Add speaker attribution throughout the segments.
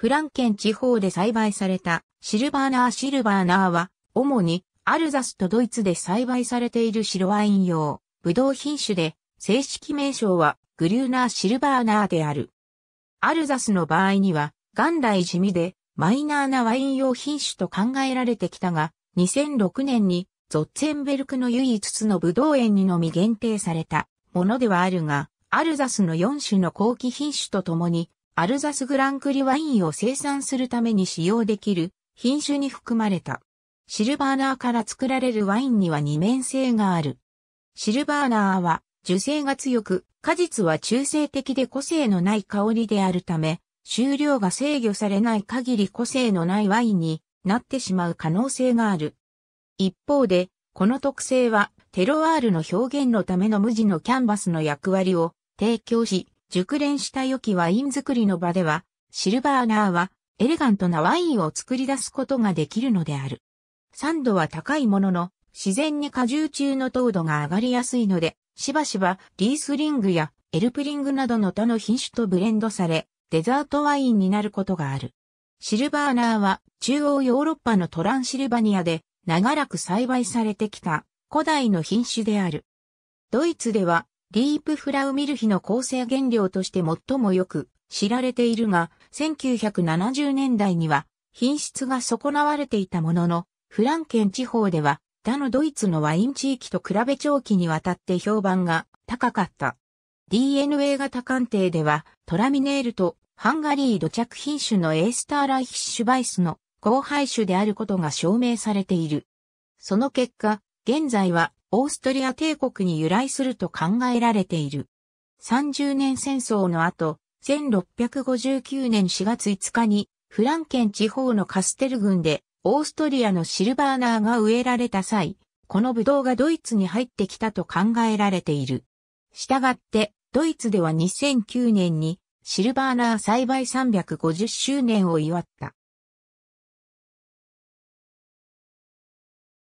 Speaker 1: フランケン地方で栽培されたシルバーナーシルバーナーは、主にアルザスとドイツで栽培されている白ワイン用、ブドウ品種で、正式名称はグリューナーシルバーナーである。アルザスの場合には、元来地味でマイナーなワイン用品種と考えられてきたが、2006年にゾッツェンベルクの唯一のブドウ園にのみ限定されたものではあるが、アルザスの4種の後期品種とともに、アルザスグランクリワインを生産するために使用できる品種に含まれた。シルバーナーから作られるワインには二面性がある。シルバーナーは樹勢が強く、果実は中性的で個性のない香りであるため、収量が制御されない限り個性のないワインになってしまう可能性がある。一方で、この特性はテロワールの表現のための無地のキャンバスの役割を提供し、熟練した良きワイン作りの場では、シルバーナーはエレガントなワインを作り出すことができるのである。酸度は高いものの、自然に果汁中の糖度が上がりやすいので、しばしばリースリングやエルプリングなどの他の品種とブレンドされ、デザートワインになることがある。シルバーナーは中央ヨーロッパのトランシルバニアで長らく栽培されてきた古代の品種である。ドイツではディープフラウミルヒの構成原料として最もよく知られているが、1970年代には品質が損なわれていたものの、フランケン地方では他のドイツのワイン地域と比べ長期にわたって評判が高かった。DNA 型鑑定ではトラミネールとハンガリー土着品種のエースターライヒッシュバイスの後輩種であることが証明されている。その結果、現在はオーストリア帝国に由来すると考えられている。30年戦争の後、1659年4月5日にフランケン地方のカステル郡でオーストリアのシルバーナーが植えられた際、このブドウがドイツに入ってきたと考えられている。したがって、ドイツでは2009年にシルバーナー栽培350周年を祝った。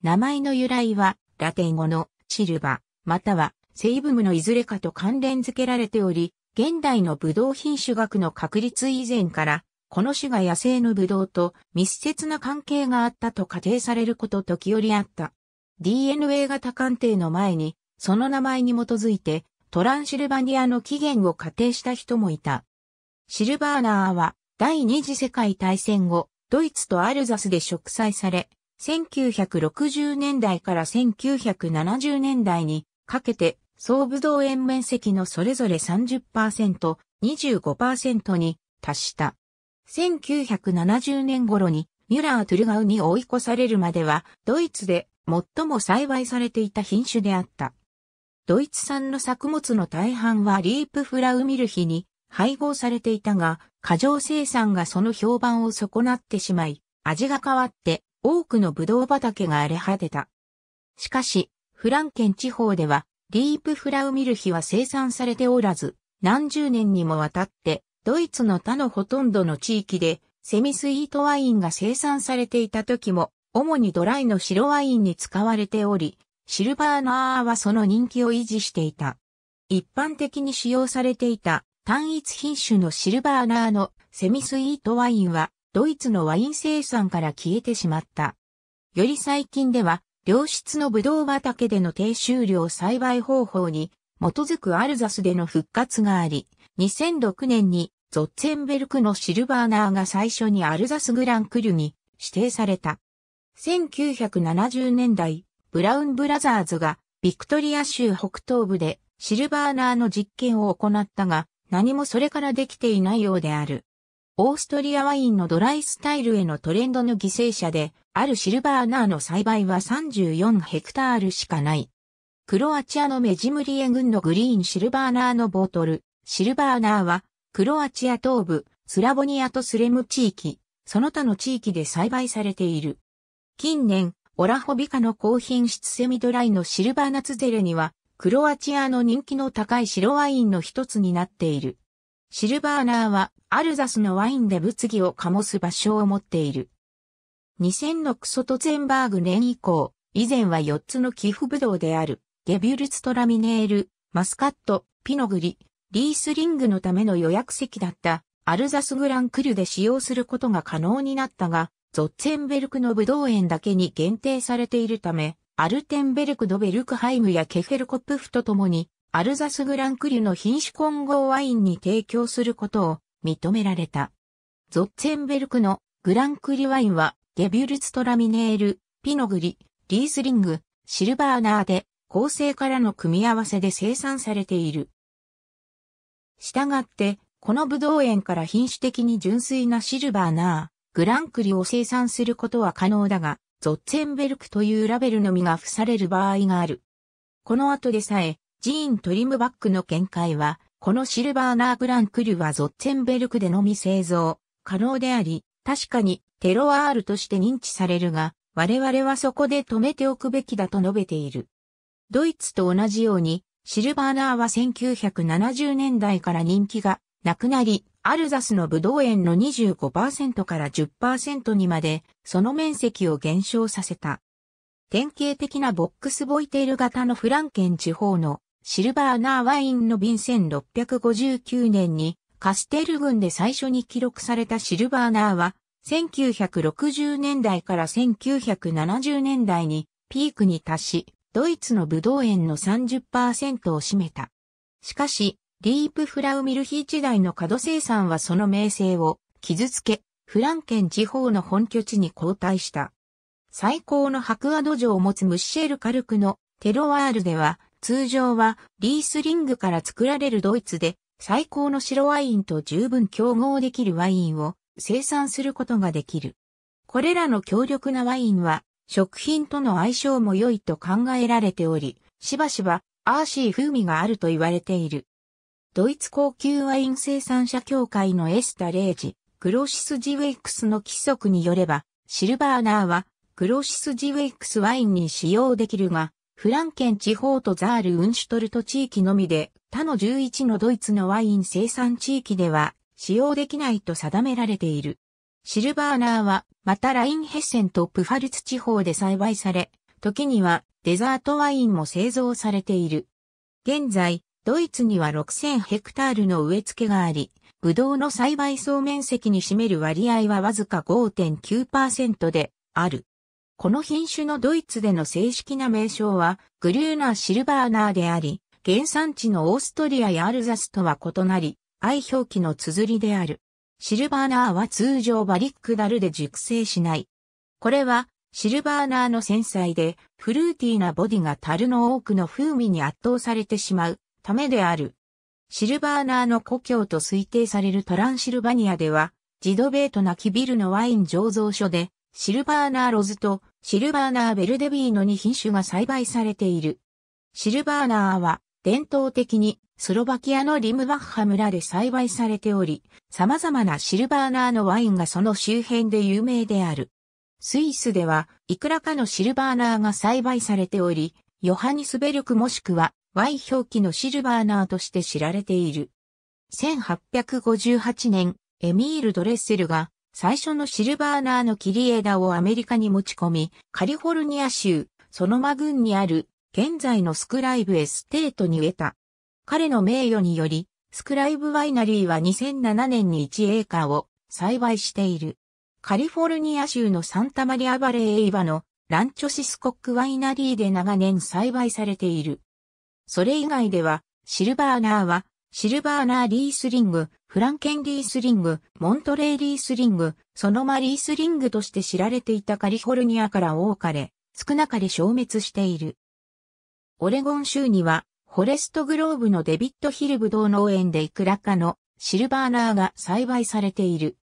Speaker 1: 名前の由来はラテン語のシルバ、またはセイブムのいずれかと関連付けられており、現代のブドウ品種学の確立以前から、この種が野生のブドウと密接な関係があったと仮定されること時折あった。DNA 型鑑定の前に、その名前に基づいて、トランシルバニアの起源を仮定した人もいた。シルバーナーは、第二次世界大戦後、ドイツとアルザスで植栽され、1960年代から1970年代にかけて総武道園面積のそれぞれ30%、25%に達した。1970年頃にミュラー・トゥルガウに追い越されるまではドイツで最も栽培されていた品種であった。ドイツ産の作物の大半はリープフラウミルヒに配合されていたが、過剰生産がその評判を損なってしまい、味が変わって多くのブドウ畑が荒れ果てた。しかし、フランケン地方では、リープフラウミルヒは生産されておらず、何十年にもわたって、ドイツの他のほとんどの地域で、セミスイートワインが生産されていた時も、主にドライの白ワインに使われており、シルバーナーはその人気を維持していた。一般的に使用されていた単一品種のシルバーナーのセミスイートワインはドイツのワイン生産から消えてしまった。より最近では、良質のブドウ畑での低収量栽培方法に基づくアルザスでの復活があり、2006年にゾッツェンベルクのシルバーナーが最初にアルザスグランクルに指定された。1970年代、ブラウンブラザーズがビクトリア州北東部でシルバーナーの実験を行ったが、何もそれからできていないようである。オーストリアワインのドライスタイルへのトレンドの犠牲者で、あるシルバーナーの栽培は34ヘクタールしかない。クロアチアのメジムリエ群のグリーンシルバーナーのボトル、シルバーナーは、クロアチア東部、スラボニアとスレム地域、その他の地域で栽培されている。近年、オラホビカの高品質セミドライのシルバーナツゼレには、クロアチアの人気の高い白ワインの一つになっている。シルバーナーはアルザスのワインで物議を醸す場所を持っている。2000のクソトツェンバーグ年以降、以前は4つの寄付ブドウである、ゲビュルツトラミネール、マスカット、ピノグリ、リースリングのための予約席だったアルザスグランクルで使用することが可能になったが、ゾッツェンベルクのブドウ園だけに限定されているため、アルテンベルク・ドベルクハイムやケフェルコップフと共にアルザスグランクリュの品種混合ワインに提供することを認められた。ゾッツェンベルクのグランクリュワインはゲビュルツトラミネール、ピノグリ、リースリング、シルバーナーで構成からの組み合わせで生産されている。従って、このブドウ園から品種的に純粋なシルバーナー、グランクリを生産することは可能だが、ゾッツェンベルクというラベルのみが付される場合がある。この後でさえ、ジーン・トリムバックの見解は、このシルバーナーグランクルはゾッツェンベルクでのみ製造可能であり、確かにテロワールとして認知されるが、我々はそこで止めておくべきだと述べている。ドイツと同じように、シルバーナーは1970年代から人気がなくなり、アルザスのブドウ園の25%から10%にまで、その面積を減少させた。典型的なボックスボイテール型のフランケン地方のシルバーナーワインの便1659年にカステル群で最初に記録されたシルバーナーは、1960年代から1970年代にピークに達し、ドイツのブドウ園の30%を占めた。しかし、リープフラウミルヒー時代の過度生産はその名声を傷つけ、フランケン地方の本拠地に交代した。最高の白亜土壌を持つムッシェル・カルクのテロワールでは、通常はリースリングから作られるドイツで最高の白ワインと十分競合できるワインを生産することができる。これらの強力なワインは食品との相性も良いと考えられており、しばしばアーシー風味があると言われている。ドイツ高級ワイン生産者協会のエスタレージ、クロシスジウェイクスの規則によれば、シルバーナーはクロシスジウェイクスワインに使用できるが、フランケン地方とザール・ウンシュトルト地域のみで、他の11のドイツのワイン生産地域では使用できないと定められている。シルバーナーは、またラインヘッセンとプファルツ地方で栽培され、時にはデザートワインも製造されている。現在、ドイツには6000ヘクタールの植え付けがあり、ブドウの栽培総面積に占める割合はわずか5.9%である。この品種のドイツでの正式な名称は、グリューナーシルバーナーであり、原産地のオーストリアやアルザスとは異なり、愛表記の綴りである。シルバーナーは通常バリックダルで熟成しない。これは、シルバーナーの繊細で、フルーティーなボディが樽の多くの風味に圧倒されてしまうためである。シルバーナーの故郷と推定されるトランシルバニアでは、ジドベートなキビルのワイン醸造所で、シルバーナーロズとシルバーナー・ベルデビーノに品種が栽培されている。シルバーナーは伝統的にスロバキアのリムバッハ村で栽培されており、様々なシルバーナーのワインがその周辺で有名である。スイスではいくらかのシルバーナーが栽培されており、ヨハニスベルクもしくは Y 表記のシルバーナーとして知られている。1858年、エミール・ドレッセルが最初のシルバーナーの切り枝をアメリカに持ち込み、カリフォルニア州、ソノマ郡にある、現在のスクライブエステートに植えた。彼の名誉により、スクライブワイナリーは2007年に1エーカーを栽培している。カリフォルニア州のサンタマリアバレーエイバのランチョシスコックワイナリーで長年栽培されている。それ以外では、シルバーナーは、シルバーナーリースリング、フランケンリースリング、モントレイ・リースリング、そのマリースリングとして知られていたカリフォルニアから多かれ、少なかれ消滅している。オレゴン州には、フォレストグローブのデビットヒルブドウ農園でいくらかのシルバーナーが栽培されている。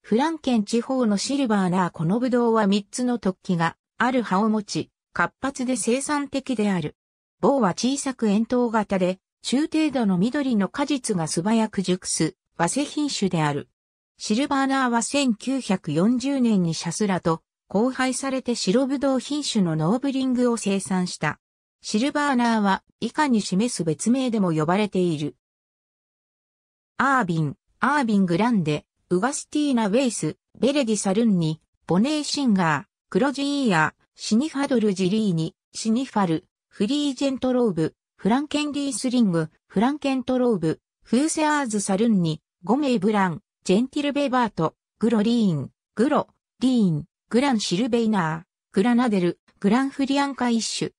Speaker 1: フランケン地方のシルバーナーこのブドウは3つの突起がある葉を持ち、活発で生産的である。棒は小さく円筒型で、中程度の緑の果実が素早く熟す、和製品種である。シルバーナーは1940年にシャスラと交配されて白ぶどう品種のノーブリングを生産した。シルバーナーは以下に示す別名でも呼ばれている。アービン、アービン・グランデ、ウガスティーナ・ウェイス、ベレディ・サルンニ、ボネー・シンガー、クロジーヤー、シニファドル・ジリーニ、シニファル、フリージェントローブ、フランケン・リースリング、フランケントローブ、フーセアーズ・サルンニ、ゴメイ・ブラン、ジェンティル・ベバート、グロリーン、グロ、リーン、グラン・シルベイナー、グラナデル、グラン・フリアンカ・イッシュ、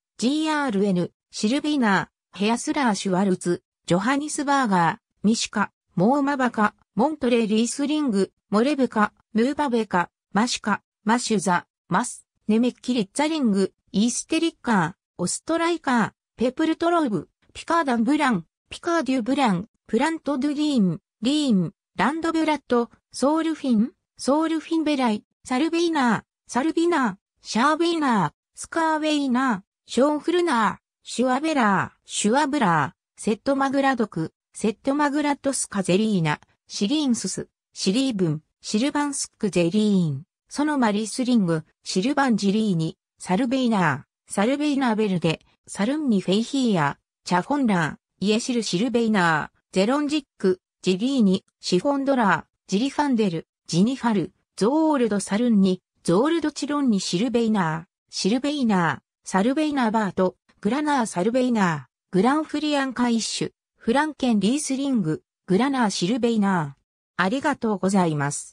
Speaker 1: GRN、シルビーナー、ヘアスラー・シュワルツ、ジョハニスバーガー、ミシカ、モーマバカ、モントレ・リースリング、モレブカ、ムーバベカ、マシカ、マシュザ、マス、ネメッキ・リッツァリング、イーステリッカー、オストライカー、ペプルトローブ、ピカーダン・ブラン、ピカーデュ・ブラン、プラント・ドゥ・リーン、リーン、ランドブラッド、ソウルフィン、ソウルフィンベライ、サルビーナー、サルビナー、シャーベイナー、スカーウェイナー、ショーンフルナー、シュアベラー、シュアブラー、セットマグラドク、セットマグラトスカゼリーナ、シリーンスス、シリーブン、シルバンスクゼリーン、ソノマリスリング、シルバンジリーニ、サルベイナー、サルベイナーベルデ、サルンニフェイヒーヤ、チャフォンラー、イエシルシルベイナー、ゼロンジック、ジリーニ、シフォンドラー、ジリファンデル、ジニファル、ゾールドサルンニ、ゾールドチロンニシルベイナー、シルベイナー、サルベイナーバート、グラナーサルベイナー、グランフリアンカイッシュ、フランケンリースリング、グラナーシルベイナー。ありがとうございます。